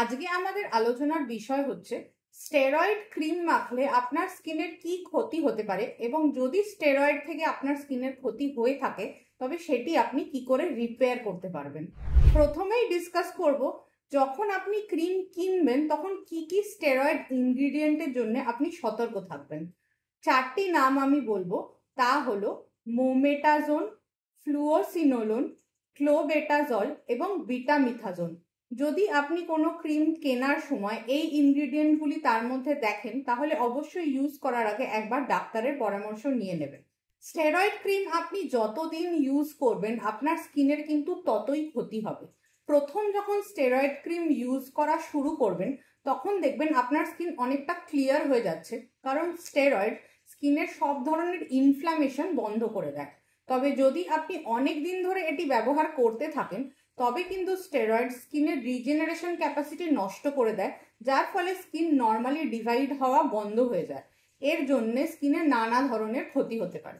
আজকে আমাদের আলোচনার বিষয় হচ্ছে স্টেরয়েড ক্রিম মাখলে আপনার স্কিনের কি ক্ষতি হতে পারে এবং যদি স্টেরয়েড থেকে আপনার স্কিনের ক্ষতি হয়ে থাকে তবে সেটি আপনি কি করে রিপেয়ার করতে পারবেন প্রথমেই ডিসকাস করব যখন আপনি ক্রিম কিনবেন তখন কি কি স্টেরয়েড ইনগ্রিডিয়েন্টের জন্য আপনি সতর্ক থাকবেন চারটি নাম আমি বলবো তা হলো মোমেটাজোন ফ্লুওসিনোলন ক্লোবেটাজল এবং বিটামিথাজোন যদি আপনি কোনো ক্রিম কেনার সময় এই ইনগ্রিডিয়েন্টগুলি তার মধ্যে দেখেন তাহলে অবশ্যই ইউজ করার আগে একবার ডাক্তারের পরামর্শ নিয়ে নেবেন স্টেরয়েড ক্রিম আপনি যতদিন ইউজ করবেন আপনার স্কিনের কিন্তু ততই ক্ষতি হবে প্রথম যখন স্টেরয়েড ক্রিম ইউজ করা শুরু করবেন তখন দেখবেন আপনার স্কিন অনেকটা ক্লিয়ার হয়ে যাচ্ছে কারণ স্টেরয়েড স্কিনের সব ধরনের ইনফ্ল্যামেশন বন্ধ করে দেয় তবে যদি আপনি অনেক দিন ধরে এটি ব্যবহার করতে থাকেন তবে কিন্তু স্টেরয়েড স্কিনের রিজেনারেশন ক্যাপাসিটি নষ্ট করে দেয় যার ফলে স্কিন নর্মালি ডিভাইড হওয়া বন্ধ হয়ে যায় এর জন্যে স্কিনে নানা ধরনের ক্ষতি হতে পারে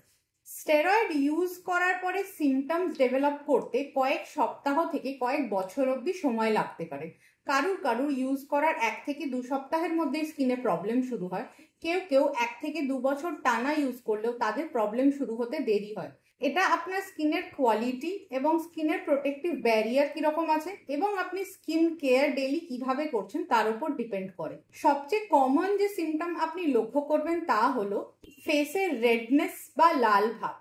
স্টেরয়েড ইউজ করার পরে সিমটমস ডেভেলপ করতে কয়েক সপ্তাহ থেকে কয়েক বছর অবধি সময় লাগতে পারে কারুর কারুর ইউজ করার এক থেকে দু সপ্তাহের মধ্যে স্কিনে প্রবলেম শুরু হয় কেউ কেউ এক থেকে দু বছর টানা ইউজ করলেও তাদের প্রবলেম শুরু হতে দেরি হয় এটা আপনার স্কিনের কোয়ালিটি এবং স্কিনের প্রোটেক্টিভ ব্যারিয়ার কিরকম আছে এবং আপনি স্কিন কেয়ার ডেলি কিভাবে করছেন তার উপর ডিপেন্ড করে সবচেয়ে কমন যে সিমটম আপনি লক্ষ্য করবেন তা হলো ফেসের রেডনেস বা লাল ভাব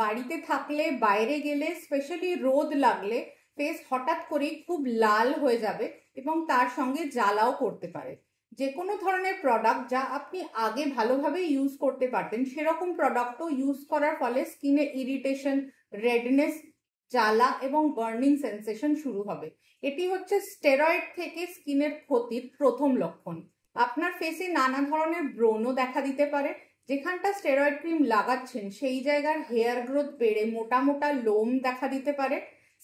বাড়িতে থাকলে বাইরে গেলে স্পেশালি রোদ লাগলে ফেস হঠাৎ করেই খুব লাল হয়ে যাবে এবং তার সঙ্গে জ্বালাও করতে পারে যে কোনো ধরনের প্রোডাক্ট যা আপনি আগে ভালোভাবে ইউজ করতে পারতেন সেরকম প্রোডাক্টও ইউজ করার ফলে স্কিনে ইরিটেশন রেডনেস জ্বালা এবং বার্নিং সেন্সেশন শুরু হবে এটি হচ্ছে স্টেরয়েড থেকে স্কিনের ক্ষতির প্রথম লক্ষণ আপনার ফেসে নানা ধরনের ব্রণও দেখা দিতে পারে যেখানটা স্টেরয়েড ক্রিম লাগাচ্ছেন সেই জায়গার হেয়ার গ্রোথ বেড়ে মোটা মোটা লোম দেখা দিতে পারে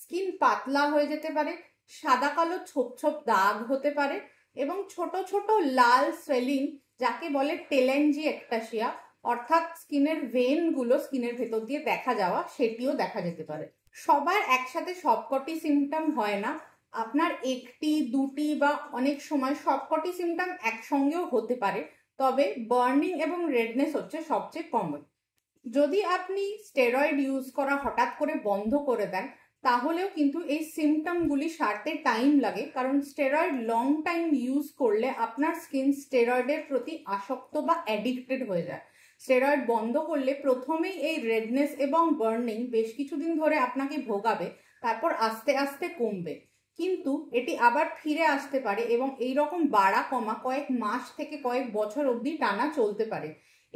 স্কিন পাতলা হয়ে যেতে পারে সাদা কালো ছোপ ছোপ দাগ হতে পারে এবং ছোট ছোট লাল সেলিং যাকে বলে টেলেঞ্জি একটাশিয়া অর্থাৎ স্কিনের ভেনগুলো স্কিনের ভেতর দিয়ে দেখা যাওয়া সেটিও দেখা যেতে পারে সবার একসাথে সবকটি সিমটম হয় না আপনার একটি দুটি বা অনেক সময় সবকটি সিমটম একসঙ্গেও হতে পারে তবে বার্নিং এবং রেডনেস হচ্ছে সবচেয়ে কমন যদি আপনি স্টেরয়েড ইউজ করা হঠাৎ করে বন্ধ করে দেন তাহলেও কিন্তু এই সিমটমগুলি সারতে টাইম লাগে কারণ স্টেরয়েড লং টাইম ইউজ করলে আপনার স্কিন স্টেরয়েডের প্রতি আসক্ত বা অ্যাডিক্টেড হয়ে যায় স্টেরয়েড বন্ধ করলে প্রথমেই এই রেডনেস এবং বার্নিং বেশ কিছুদিন ধরে আপনাকে ভোগাবে তারপর আস্তে আস্তে কমবে কিন্তু এটি আবার ফিরে আসতে পারে এবং এই রকম বাড়া কমা কয়েক মাস থেকে কয়েক বছর অবধি টানা চলতে পারে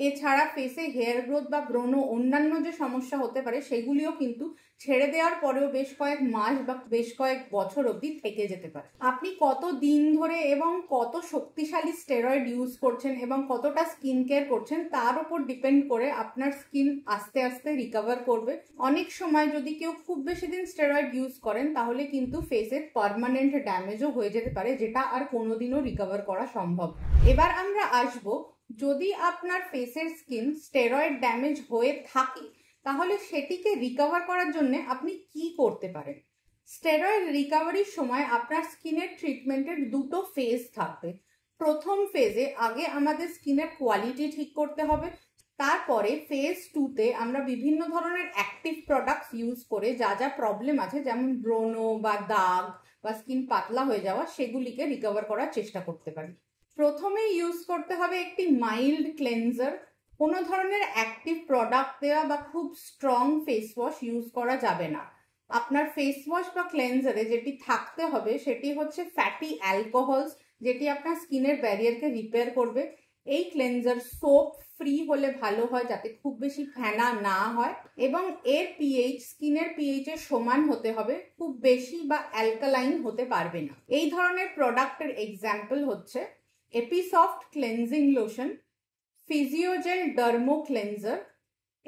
এছাড়া ফেসে হেয়ার গ্রোথ বা ব্রণ অন্যান্য যে সমস্যা হতে পারে সেগুলিও কিন্তু ছেড়ে দেওয়ার পরেও বেশ কয়েক মাস বা বেশ কয়েক বছর অবধি থেকে যেতে পারে আপনি কত দিন ধরে এবং কত শক্তিশালী স্টেরয়েড ইউজ করছেন এবং কতটা স্কিন কেয়ার করছেন তার উপর ডিপেন্ড করে আপনার স্কিন আস্তে আস্তে রিকভার করবে অনেক সময় যদি কেউ খুব বেশি দিন স্টেরয়েড ইউজ করেন তাহলে কিন্তু ফেসের পারমানেন্ট ড্যামেজও হয়ে যেতে পারে যেটা আর কোনোদিনও রিকভার করা সম্ভব এবার আমরা আসবো যদি আপনার ফেসের স্কিন স্টেরয়েড ড্যামেজ হয়ে থাকে তাহলে সেটিকে রিকভার করার জন্য আপনি কি করতে পারেন স্টেরয়েড রিকাভারির সময় আপনার স্কিনের ট্রিটমেন্টের দুটো ফেজ থাকবে প্রথম ফেজে আগে আমাদের স্কিনের কোয়ালিটি ঠিক করতে হবে তারপরে ফেজ টুতে আমরা বিভিন্ন ধরনের অ্যাক্টিভ প্রোডাক্টস ইউজ করে যা যা প্রবলেম আছে যেমন ব্রোনো বা দাগ বা স্কিন পাতলা হয়ে যাওয়া সেগুলিকে রিকভার করার চেষ্টা করতে পারি প্রথমে ইউজ করতে হবে একটি মাইল্ড ক্লেনজার কোনো ধরনের অ্যাক্টিভ প্রোডাক্ট দেওয়া বা খুব স্ট্রং ফেস ওয়াশ ইউজ করা যাবে না আপনার ফেস ওয়াশ বা ক্লেনজারে যেটি থাকতে হবে সেটি হচ্ছে ফ্যাটি অ্যালকোহলস যেটি আপনার স্কিনের ব্যারিয়ারকে রিপেয়ার করবে এই ক্লেনজার সোপ ফ্রি হলে ভালো হয় যাতে খুব বেশি ফেনা না হয় এবং এর পিএইচ স্কিনের পিএইচ এর সমান হতে হবে খুব বেশি বা অ্যালকালাইন হতে পারবে না এই ধরনের প্রোডাক্টের এক্সাম্পল হচ্ছে Episoft cleansing lotion Physiogel dermo cleanser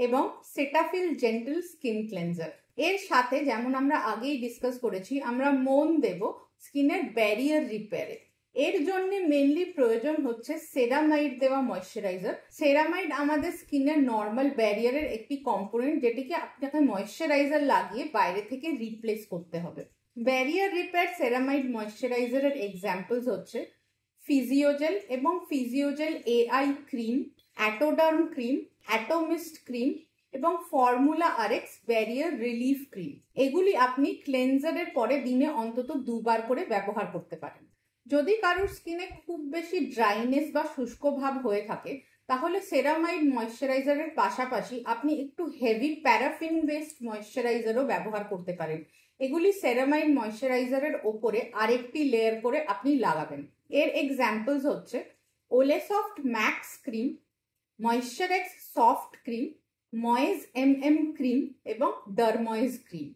এবং সেটাফিল জেন্টেল স্কিন ক্লেন্সার এর সাথে যেমন আমরা আগেই ডিসকাস করেছি আমরা মন দেব স্কিনের ব্যারিয়ার রিপেয়ারে এর জন্য মেনলি প্রয়োজন হচ্ছে সেরামাইড দেওয়া ময়শ্চারাইজার সেরামাইড আমাদের স্কিনের নর্মাল ব্যারিয়ারের একটি কম্পোনেন্ট যেটিকে আপনাকে ময়শ্চারাইজার লাগিয়ে বাইরে থেকে রিপ্লেস করতে হবে ব্যারিয়ার রিপেয়ার সেরামাইড ময়শ্চারাইজারের এক্সাম্পলস হচ্ছে ফিজিওজেল এবং Physiogel AI cream Atoderm cream Atomist cream এবং formula X barrier relief cream এগুলি আপনি ক্লেনজারের পরে দিনে অন্তত দুবার করে ব্যবহার করতে পারেন যদি কারোর স্কিনে খুব বেশি ড্রাইনেস বা শুষ্ক ভাব হয়ে থাকে তাহলে সেরামাইড ময়শ্চারাইজারের পাশাপাশি আপনি একটু হেভি প্যারাফিন বেসড ময়শ্চারাইজারও ব্যবহার করতে পারেন এগুলি সেরামাইড ময়শ্চারাইজারের ওপরে আরেকটি লেয়ার করে আপনি লাগাবেন এর এক্সাম্পলস হচ্ছে Olay soft max cream Moisturex soft cream Moiz M M cream এবং ডারময়েজ ক্রিম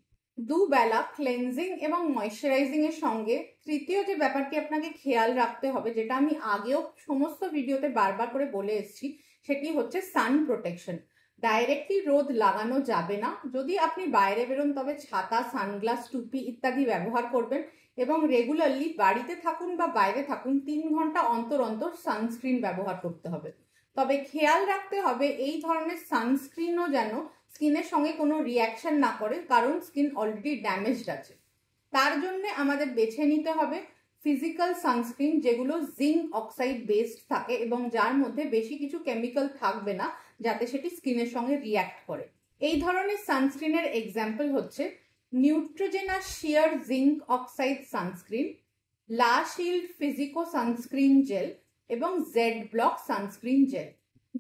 দুবেলা ক্লেন্সিং এবং ময়শ্চারাইজিং এর সঙ্গে তৃতীয় যে ব্যাপারটি আপনাকে খেয়াল রাখতে হবে যেটা আমি আগেও সমস্ত ভিডিওতে বারবার করে বলে এসেছি সেটি হচ্ছে সান প্রোটেকশন ডাইরেক্টলি রোদ লাগানো যাবে না যদি আপনি বাইরে বেরোন তবে ছাতা সানগ্লাস টুপি ইত্যাদি ব্যবহার করবেন এবং রেগুলারলি বাড়িতে থাকুন বা বাইরে থাকুন তিন ঘন্টা অন্তর অন্তর সানস্ক্রিন ব্যবহার করতে হবে তবে খেয়াল রাখতে হবে এই ধরনের সানস্ক্রিনও যেন স্কিনের সঙ্গে কোনো রিয়াকশান না করে কারণ স্কিন অলরেডি ড্যামেজড আছে তার জন্যে আমাদের বেছে নিতে হবে ফিজিক্যাল সানস্ক্রিন যেগুলো জিঙ্ক অক্সাইড বেসড থাকে এবং যার মধ্যে বেশি কিছু কেমিক্যাল থাকবে না যাতে সেটি স্কিনের সঙ্গে রিয়্যাক্ট করে এই ধরনের সানস্ক্রিনের এক্সাম্পল হচ্ছে Neutrogena sheer zinc oxide sunscreen La Shield Fisico sunscreen gel এবং জেড ব্লক সানস্ক্রিন জেল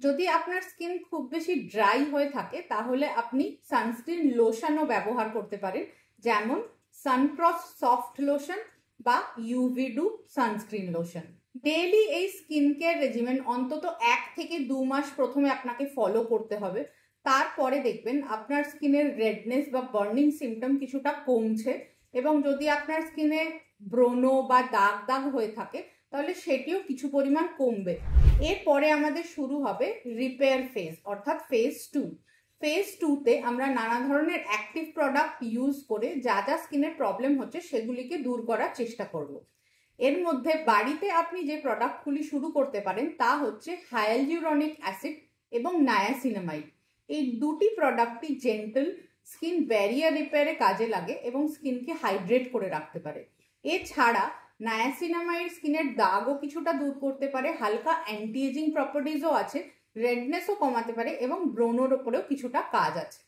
যদি আপনার স্কিন খুব বেশি ড্রাই হয়ে থাকে তাহলে আপনি সানস্ক্রিন লোশনও ব্যবহার করতে পারেন যেমন সানক্রস সফট লোশন বা ইউভিডু সানস্ক্রিন লোশন ডেইলি এই স্কিন কেয়ার রেজিমেন্ট অন্তত এক থেকে দু মাস প্রথমে আপনাকে ফলো করতে হবে তারপরে দেখবেন আপনার স্কিনের রেডনেস বা বার্নিং সিমটম কিছুটা কমছে এবং যদি আপনার স্কিনে ব্রণ বা দাগ দাগ হয়ে থাকে তাহলে সেটিও কিছু পরিমাণ কমবে এরপরে আমাদের শুরু হবে রিপেয়ার ফেজ অর্থাৎ ফেজ টু ফেজ টুতে আমরা নানা ধরনের অ্যাক্টিভ প্রোডাক্ট ইউজ করে যা যা স্কিনের প্রবলেম হচ্ছে সেগুলিকে দূর করার চেষ্টা করবো এর মধ্যে বাড়িতে আপনি যে প্রোডাক্টগুলি শুরু করতে পারেন তা হচ্ছে হায়ালজিউরনিক অ্যাসিড এবং নায়াসিনামাইড এই দুটি প্রোডাক্টটি জেন্টল স্কিন ব্যারিয়ার রিপেয়ারে কাজে লাগে এবং স্কিনকে হাইড্রেট করে রাখতে পারে এছাড়া নায়াসিনামাইড স্কিনের দাগও কিছুটা দূর করতে পারে হালকা অ্যান্টি এজিং প্রপার্টিজও আছে রেডনেসও কমাতে পারে এবং ব্রোনোর ওপরেও কিছুটা কাজ আছে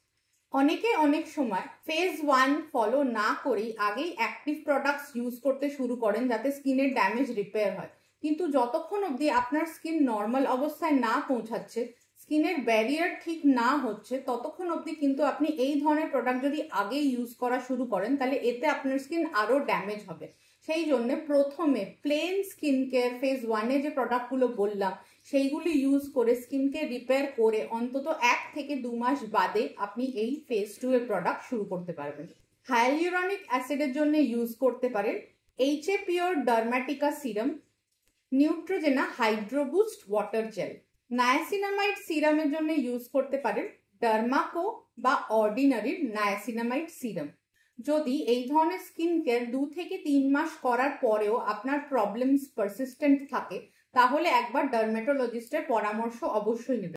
অনেকে অনেক সময় ফেজ ওয়ান ফলো না করেই আগেই অ্যাক্টিভ প্রোডাক্টস ইউজ করতে শুরু করেন যাতে স্কিনের ড্যামেজ রিপেয়ার হয় কিন্তু যতক্ষণ অবধি আপনার স্কিন নর্মাল অবস্থায় না পৌঁছাচ্ছে স্কিনের ব্যারিয়ার ঠিক না হচ্ছে ততক্ষণ অবধি কিন্তু আপনি এই ধরনের প্রোডাক্ট যদি আগে ইউজ করা শুরু করেন তাহলে এতে আপনার স্কিন আরও ড্যামেজ হবে সেই জন্যে প্রথমে প্লেন স্কিন কেয়ার ফেজ ওয়ানে যে প্রোডাক্টগুলো বললাম সেইগুলি ইউজ করে স্কিনকে রিপেয়ার করে অন্তত এক থেকে দু মাস বাদে আপনি এই ফেজ টু এর প্রোডাক্ট শুরু করতে পারবেন হায়ালিউরনিক অ্যাসিডের জন্য ইউজ করতে পারেন H A pure Dermatica serum Neutrogena Hydro Boost water gel niacinamide সিরামের জন্য ইউজ করতে পারেন ডার্মাকো বা অর্ডিনারির নায়াসিনামাইড সিরাম যদি এই ধরনের স্কিন কেয়ার দু থেকে তিন মাস করার পরেও আপনার প্রবলেমস পারসিস্টেন্ট থাকে তাহলে একবার ডার্মেটোলজিস্টের পরামর্শ অবশ্যই নেবেন